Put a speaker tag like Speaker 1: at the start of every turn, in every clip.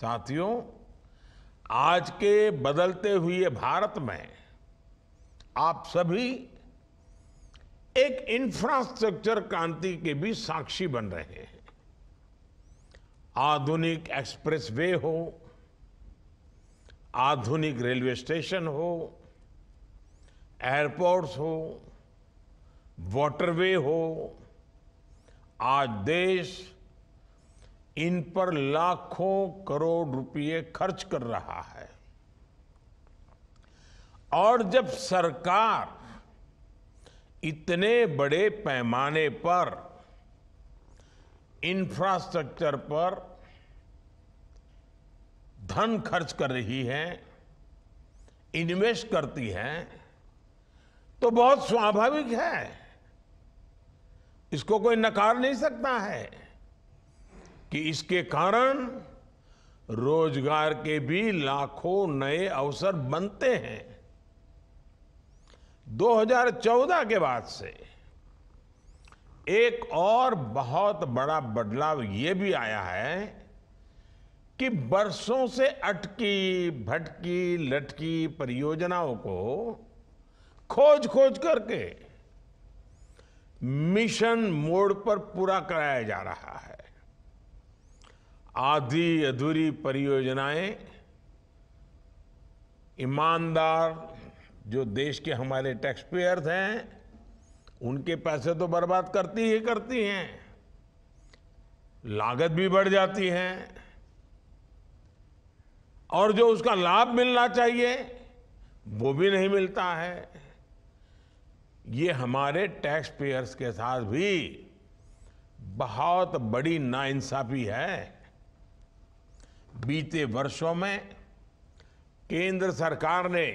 Speaker 1: साथियों आज के बदलते हुए भारत में आप सभी एक इंफ्रास्ट्रक्चर क्रांति के भी साक्षी बन रहे हैं आधुनिक एक्सप्रेस वे हो आधुनिक रेलवे स्टेशन हो एयरपोर्ट्स हो वाटरवे हो आज देश इन पर लाखों करोड़ रुपए खर्च कर रहा है और जब सरकार इतने बड़े पैमाने पर इंफ्रास्ट्रक्चर पर धन खर्च कर रही है इन्वेस्ट करती है तो बहुत स्वाभाविक है इसको कोई नकार नहीं सकता है कि इसके कारण रोजगार के भी लाखों नए अवसर बनते हैं 2014 के बाद से एक और बहुत बड़ा बदलाव ये भी आया है कि बरसों से अटकी भटकी लटकी परियोजनाओं को खोज खोज करके मिशन मोड पर पूरा कराया जा रहा है आधी अधूरी परियोजनाएं ईमानदार जो देश के हमारे टैक्स पेयर्स हैं उनके पैसे तो बर्बाद करती ही करती हैं लागत भी बढ़ जाती है और जो उसका लाभ मिलना चाहिए वो भी नहीं मिलता है ये हमारे टैक्स पेयर्स के साथ भी बहुत बड़ी नाइंसाफी है बीते वर्षों में केंद्र सरकार ने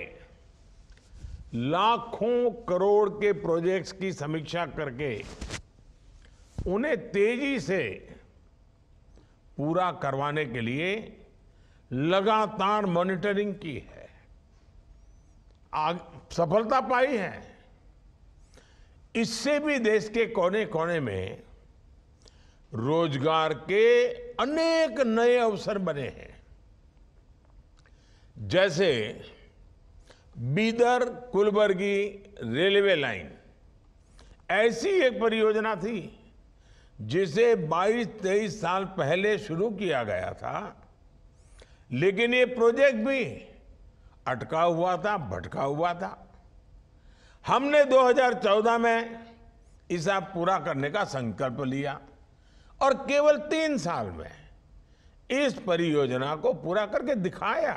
Speaker 1: लाखों करोड़ के प्रोजेक्ट्स की समीक्षा करके उन्हें तेजी से पूरा करवाने के लिए लगातार मॉनिटरिंग की है आग, सफलता पाई है इससे भी देश के कोने कोने में रोजगार के अनेक नए अवसर बने हैं जैसे बीदर कुलबर्गी रेलवे लाइन ऐसी एक परियोजना थी जिसे 22-23 साल पहले शुरू किया गया था लेकिन ये प्रोजेक्ट भी अटका हुआ था भटका हुआ था हमने 2014 में इसे पूरा करने का संकल्प लिया और केवल तीन साल में इस परियोजना को पूरा करके दिखाया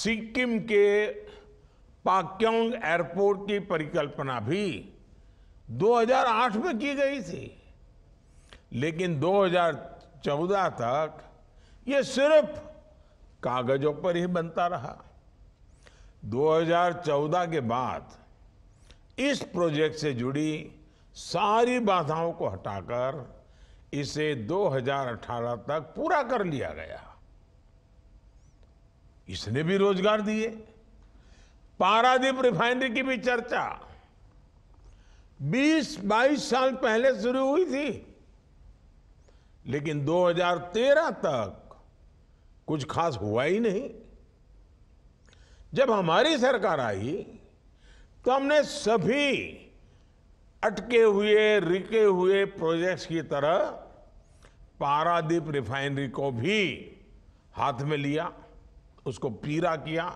Speaker 1: सिक्किम के पाक्योंग एयरपोर्ट की परिकल्पना भी 2008 में की गई थी लेकिन 2014 तक यह सिर्फ कागजों पर ही बनता रहा 2014 के बाद इस प्रोजेक्ट से जुड़ी सारी बाधाओं को हटाकर इसे 2018 तक पूरा कर लिया गया इसने भी रोजगार दिए पारादीप रिफाइनरी की भी चर्चा 20-22 साल पहले शुरू हुई थी लेकिन 2013 तक कुछ खास हुआ ही नहीं जब हमारी सरकार आई तो हमने सभी अटके हुए रिके हुए प्रोजेक्ट्स की तरह पारादीप रिफाइनरी को भी हाथ में लिया उसको पीरा किया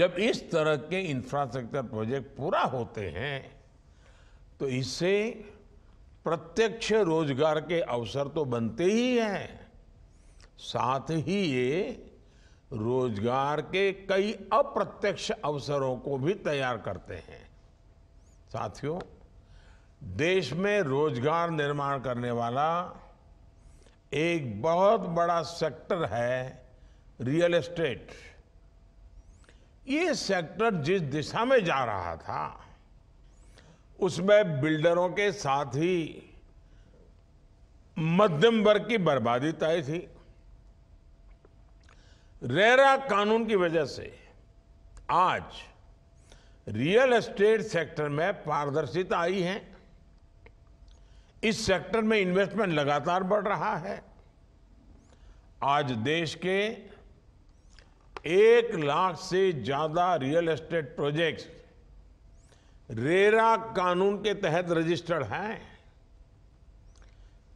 Speaker 1: जब इस तरह के इंफ्रास्ट्रक्चर प्रोजेक्ट पूरा होते हैं तो इससे प्रत्यक्ष रोजगार के अवसर तो बनते ही हैं साथ ही ये रोजगार के कई अप्रत्यक्ष अवसरों को भी तैयार करते हैं साथियों देश में रोजगार निर्माण करने वाला एक बहुत बड़ा सेक्टर है रियल एस्टेट ये सेक्टर जिस दिशा में जा रहा था उसमें बिल्डरों के साथ ही मध्यम वर्ग की बर्बादी तय थी रेरा कानून की वजह से आज रियल एस्टेट सेक्टर में पारदर्शिता आई है इस सेक्टर में इन्वेस्टमेंट लगातार बढ़ रहा है आज देश के एक लाख से ज़्यादा रियल एस्टेट प्रोजेक्ट्स रेरा कानून के तहत रजिस्टर्ड हैं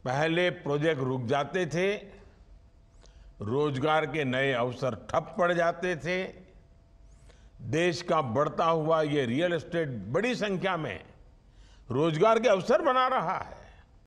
Speaker 1: पहले प्रोजेक्ट रुक जाते थे रोजगार के नए अवसर ठप पड़ जाते थे देश का बढ़ता हुआ ये रियल एस्टेट बड़ी संख्या में रोजगार के अवसर बना रहा है